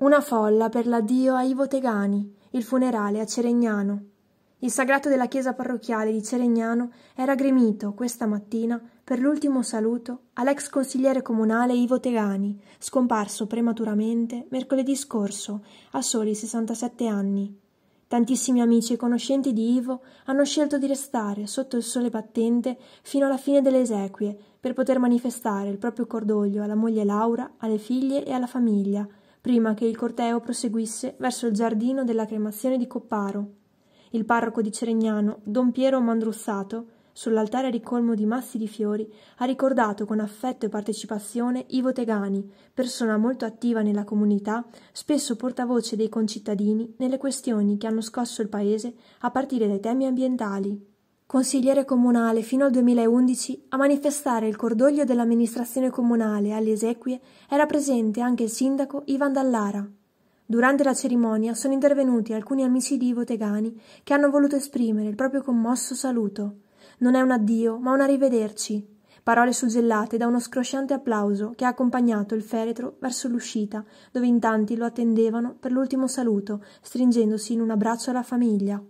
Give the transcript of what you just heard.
Una folla per l'addio a Ivo Tegani, il funerale a Ceregnano. Il sagrato della chiesa parrocchiale di Ceregnano era gremito questa mattina per l'ultimo saluto all'ex consigliere comunale Ivo Tegani, scomparso prematuramente mercoledì scorso a soli 67 anni. Tantissimi amici e conoscenti di Ivo hanno scelto di restare sotto il sole battente fino alla fine delle esequie per poter manifestare il proprio cordoglio alla moglie Laura, alle figlie e alla famiglia prima che il corteo proseguisse verso il giardino della cremazione di Copparo. Il parroco di Ceregnano, don Piero Mandruzzato, sull'altare ricolmo di massi di fiori, ha ricordato con affetto e partecipazione Ivo Tegani, persona molto attiva nella comunità, spesso portavoce dei concittadini nelle questioni che hanno scosso il paese a partire dai temi ambientali consigliere comunale fino al 2011, a manifestare il cordoglio dell'amministrazione comunale alle esequie era presente anche il sindaco Ivan Dallara. Durante la cerimonia sono intervenuti alcuni amici di Ivo Tegani che hanno voluto esprimere il proprio commosso saluto. Non è un addio, ma un arrivederci. Parole suggellate da uno scrosciante applauso che ha accompagnato il feretro verso l'uscita, dove in tanti lo attendevano per l'ultimo saluto, stringendosi in un abbraccio alla famiglia.